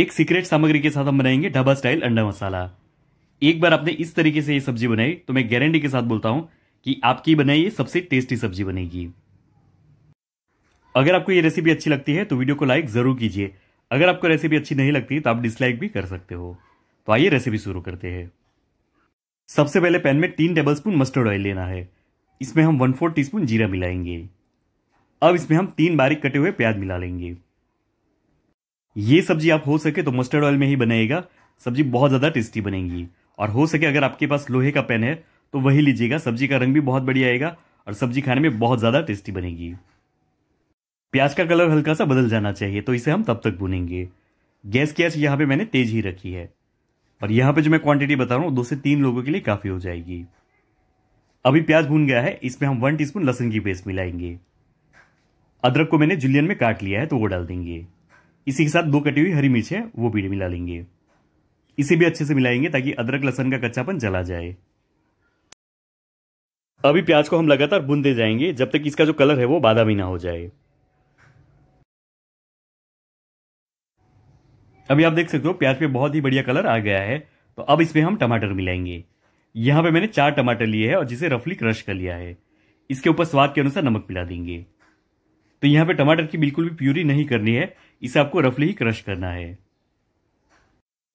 एक सीक्रेट सामग्री के साथ हम बनाएंगे ढाबा स्टाइल अंडा मसाला एक बार आपने इस तरीके से ये सब्जी बनाई तो मैं गारंटी के साथ बोलता हूं कि आपकी बनाई ये सबसे टेस्टी सब्जी बनेगी अगर आपको ये रेसिपी अच्छी लगती है तो वीडियो को लाइक जरूर कीजिए अगर आपको रेसिपी अच्छी नहीं लगती तो आप डिसलाइक भी कर सकते हो तो आइए रेसिपी शुरू करते हैं सबसे पहले पैन में तीन टेबलस्पून मस्टर्ड ऑयल लेना है इसमें हम वन फोर टी जीरा मिलाएंगे अब इसमें हम तीन बारीक कटे हुए प्याज मिला लेंगे ये सब्जी आप हो सके तो मस्टर्ड ऑयल में ही बनाएगा सब्जी बहुत ज़्यादा टेस्टी बनेगी और हो सके अगर आपके पास लोहे का पैन है तो वही लीजिएगा सब्जी का रंग भी बहुत बढ़िया आएगा और सब्जी खाने में बहुत ज़्यादा टेस्टी बनेगी प्याज का कलर हल्का सा बदल जाना चाहिए तो इसे हम तब तक भुनेंगे गैस की आँच यहाँ पे मैंने तेज ही रखी है और यहाँ पे जो मैं क्वांटिटी बता रहा हूँ दो से तीन लोगों के लिए काफ़ी हो जाएगी अभी प्याज भून गया है इसमें हम वन टीस्पून लहसुन की पेस्ट मिलाएंगे अदरक को मैंने जुलियन में काट लिया है तो वो डाल देंगे इसी के साथ दो कटी हुई हरी मिर्च है वो भी मिला लेंगे इसे भी अच्छे से मिलाएंगे ताकि अदरक लहसन का कच्चापन चला जाए अभी प्याज को हम लगातार बुनते जाएंगे जब तक इसका जो कलर है वो बादामी ना हो जाए अभी आप देख सकते हो प्याज पे बहुत ही बढ़िया कलर आ गया है तो अब इसमें हम टमाटर मिलाएंगे यहां पे मैंने चार टमाटर लिए हैं और जिसे रफली क्रश कर लिया है इसके ऊपर स्वाद के अनुसार नमक मिला देंगे तो यहाँ पे टमाटर की बिल्कुल भी प्यूरी नहीं करनी है इसे आपको रफली ही क्रश करना है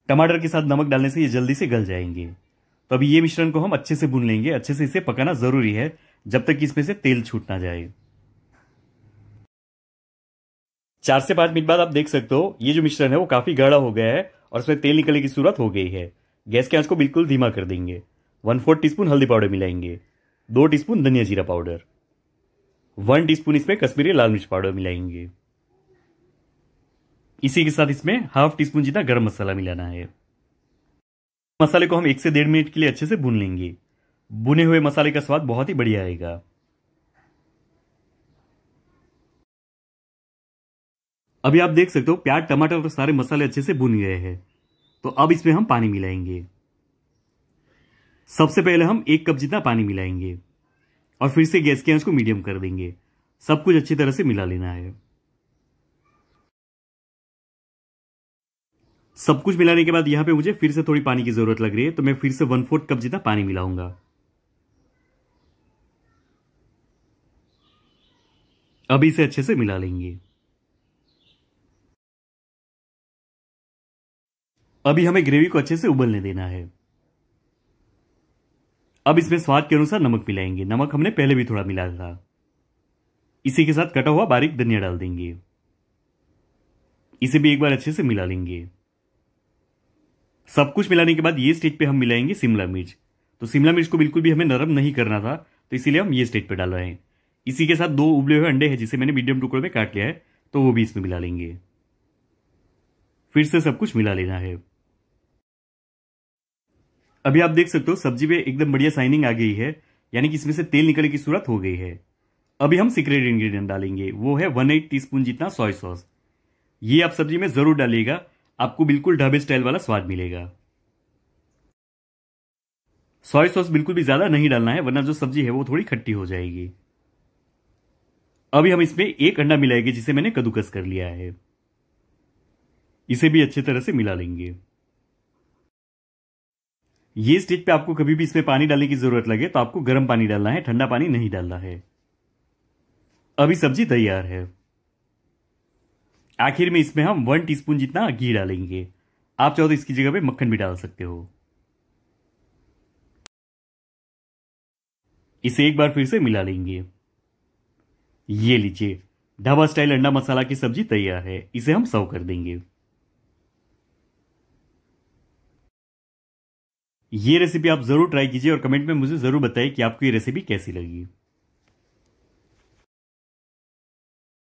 टमाटर के साथ नमक डालने से ये जल्दी से गल जाएंगे तो अभी ये मिश्रण को हम अच्छे से भून लेंगे अच्छे से इसे पकाना जरूरी है जब तक इसमें से तेल छूट ना जाए चार से पांच मिनट बाद आप देख सकते हो ये जो मिश्रण है वो काफी गाढ़ा हो गया है और इसमें तेल निकलने की सूरत हो गई है गैस के आंच को बिल्कुल धीमा कर देंगे वन फोर्थ टीस्पून हल्दी पाउडर मिलाएंगे दो टीस्पून धनिया जीरा पाउडर वन टीस्पून इसमें कश्मीरी लाल मिर्च पाउडर मिलाएंगे इसी के साथ इसमें हाफ टी स्पून जितना गर्म मसाला मिलाना है मसाले को हम एक से डेढ़ मिनट के लिए अच्छे से भून लेंगे बुने हुए मसाले का स्वाद बहुत ही बढ़िया आएगा अभी आप देख सकते हो प्याज टमाटर और सारे मसाले अच्छे से भुन गए हैं तो अब इसमें हम पानी मिलाएंगे सबसे पहले हम एक कप जितना पानी मिलाएंगे और फिर से गैस के आंच को मीडियम कर देंगे सब कुछ अच्छी तरह से मिला लेना है सब कुछ मिलाने के बाद यहां पे मुझे फिर से थोड़ी पानी की जरूरत लग रही है तो मैं फिर से वन फोर्थ कप जितना पानी मिलाऊंगा अभी इसे अच्छे से मिला लेंगे अभी हमें ग्रेवी को अच्छे से उबलने देना है अब इसमें स्वाद के अनुसार नमक मिलाएंगे नमक हमने पहले भी थोड़ा मिला था इसी के साथ कटा हुआ बारीक धनिया डाल देंगे इसे भी एक बार अच्छे से मिला लेंगे सब कुछ मिलाने के बाद ये स्टेज पे हम मिलाएंगे शिमला मिर्च तो शिमला मिर्च को बिल्कुल भी हमें नरम नहीं करना था तो इसीलिए हम ये स्टेज पे डाल रहे हैं इसी के साथ दो उबले हुए अंडे हैं जिसे मैंने मीडियम टुकड़ों में काट लिया है तो वो भी इसमें मिला लेंगे फिर से सब कुछ मिला लेना है अभी आप देख सकते हो सब्जी पे एकदम बढ़िया साइनिंग आ गई है यानी कि इसमें से तेल निकलने की सूरत हो गई है अभी हम सीक्रेट इंग्रेडिएंट डालेंगे वो है वन एट टी जितना सॉय सॉस ये आप सब्जी में ज़रूर डालिएगा आपको बिल्कुल ढाबे स्टाइल वाला स्वाद मिलेगा सॉय सॉस बिल्कुल भी ज़्यादा नहीं डालना है वरना जो सब्जी है वो थोड़ी खट्टी हो जाएगी अभी हम इसमें एक अंडा मिलाएंगे जिसे मैंने कद्दूकस कर लिया है इसे भी अच्छे तरह से मिला लेंगे ये स्टेज पे आपको कभी भी इसमें पानी डालने की जरूरत लगे तो आपको गर्म पानी डालना है ठंडा पानी नहीं डालना है अभी सब्जी तैयार है आखिर में इसमें हम वन टीस्पून जितना घी डालेंगे आप चाहो तो इसकी जगह पे मक्खन भी डाल सकते हो इसे एक बार फिर से मिला लेंगे ये लीजिए ढाबा स्टाइल अंडा मसाला की सब्जी तैयार है इसे हम सर्व कर देंगे ये रेसिपी आप ज़रूर ट्राई कीजिए और कमेंट में मुझे ज़रूर बताइए कि आपको ये रेसिपी कैसी लगी